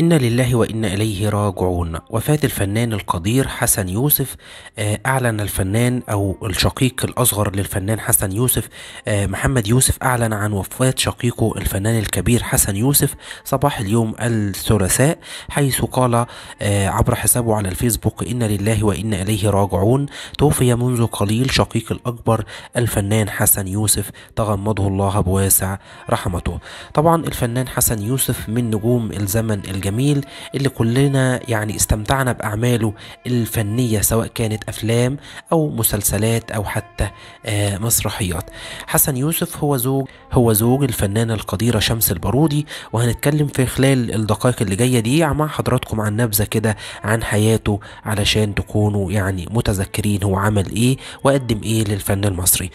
إنا لله وإنا إليه راجعون وفاة الفنان القدير حسن يوسف آه، أعلن الفنان أو الشقيق الأصغر للفنان حسن يوسف آه، محمد يوسف أعلن عن وفاة شقيقه الفنان الكبير حسن يوسف صباح اليوم الثلاثاء حيث قال آه، عبر حسابه على الفيسبوك إنا لله وإنا إليه راجعون توفي منذ قليل شقيق الأكبر الفنان حسن يوسف تغمده الله بواسع رحمته طبعا الفنان حسن يوسف من نجوم الزمن الجديد الجميل اللي كلنا يعني استمتعنا بأعماله الفنية سواء كانت أفلام أو مسلسلات أو حتى آه، مسرحيات حسن يوسف هو زوج هو زوج الفنانة القديرة شمس البارودي وهنتكلم في خلال الدقائق اللي جاية دي مع حضراتكم عن نبذة كده عن حياته علشان تكونوا يعني متذكرين هو عمل إيه وقدم إيه للفن المصري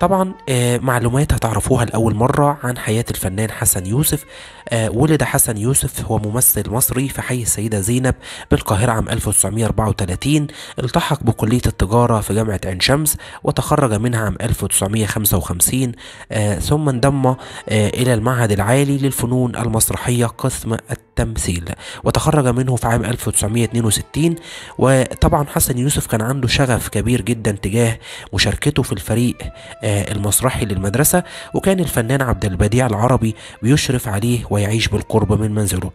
طبعا آه، معلومات هتعرفوها لأول مرة عن حياة الفنان حسن يوسف آه، ولد حسن يوسف هو ممثل القس المصري في حي السيدة زينب بالقاهرة عام 1934 التحق بكلية التجارة في جامعة عين شمس وتخرج منها عام 1955 آه ثم انضم آه إلى المعهد العالي للفنون المسرحية قسم التمثيل وتخرج منه في عام 1962 وطبعا حسن يوسف كان عنده شغف كبير جدا تجاه مشاركته في الفريق آه المسرحي للمدرسة وكان الفنان عبد البديع العربي بيشرف عليه ويعيش بالقرب من منزله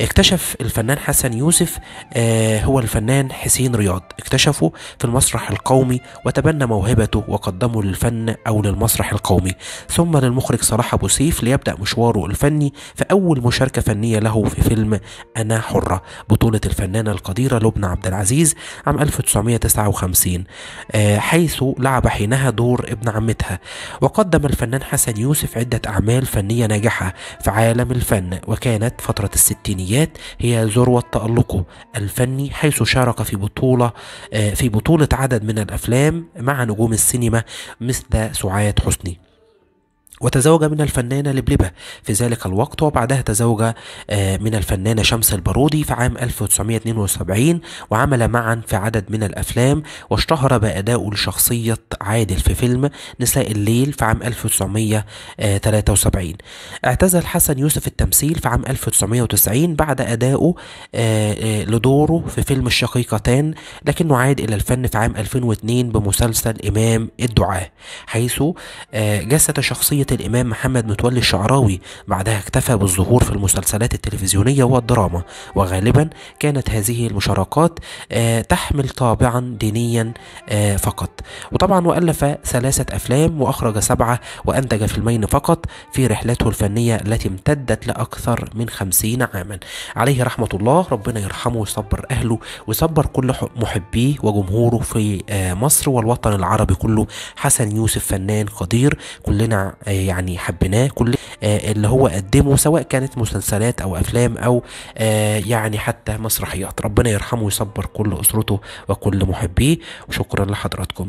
اكتشف الفنان حسن يوسف آه، هو الفنان حسين رياض اكتشفه في المسرح القومي وتبنى موهبته وقدمه للفن أو للمسرح القومي ثم للمخرج صلاح أبو سيف ليبدأ مشواره الفني في أول مشاركة فنية له في فيلم أنا حرة بطولة الفنانة القديرة لبنى عبد العزيز عام 1959 آه، حيث لعب حينها دور ابن عمتها وقدم الفنان حسن يوسف عدة أعمال فنية ناجحة في عالم الفن وكانت فترة الستينيات الثمانينيات هي ذروة تألقه الفني حيث شارك في بطولة آه، في بطولة عدد من الأفلام مع نجوم السينما مثل سعاد حسني وتزوج من الفنانة لبلبة في ذلك الوقت وبعدها تزوج آه، من الفنانة شمس البارودي في عام 1972 وعمل معا في عدد من الأفلام واشتهر بأدائه لشخصية عادل في فيلم نساء الليل في عام 1973 اعتزل حسن يوسف التمثيل في عام 1990 بعد أداؤه آه، آه، لدوره في فيلم الشقيقتان لكنه عاد إلى الفن في عام 2002 بمسلسل إمام الدعاء حيث جسد شخصية الإمام محمد متولي الشعراوي بعدها اكتفى بالظهور في المسلسلات التلفزيونية والدراما وغالبا كانت هذه المشاركات آه، تحمل طابعا دينيا آه، فقط وطبعا وألف ثلاثة أفلام وأخرج سبعة وأنتج فيلمين فقط في رحلته الفنية التي امتدت لأكثر من خمسين عاما عليه رحمة الله ربنا يرحمه ويصبر أهله ويصبر كل محبيه وجمهوره في آه، مصر والوطن العربي كله حسن يوسف فنان قدير كلنا يعني حبيناه كل آه، اللي هو قدمه سواء كانت مسلسلات او افلام او آه، يعني حتى مسرحيات ربنا يرحمه ويصبر كل اسرته وكل محبيه وشكرا لحضراتكم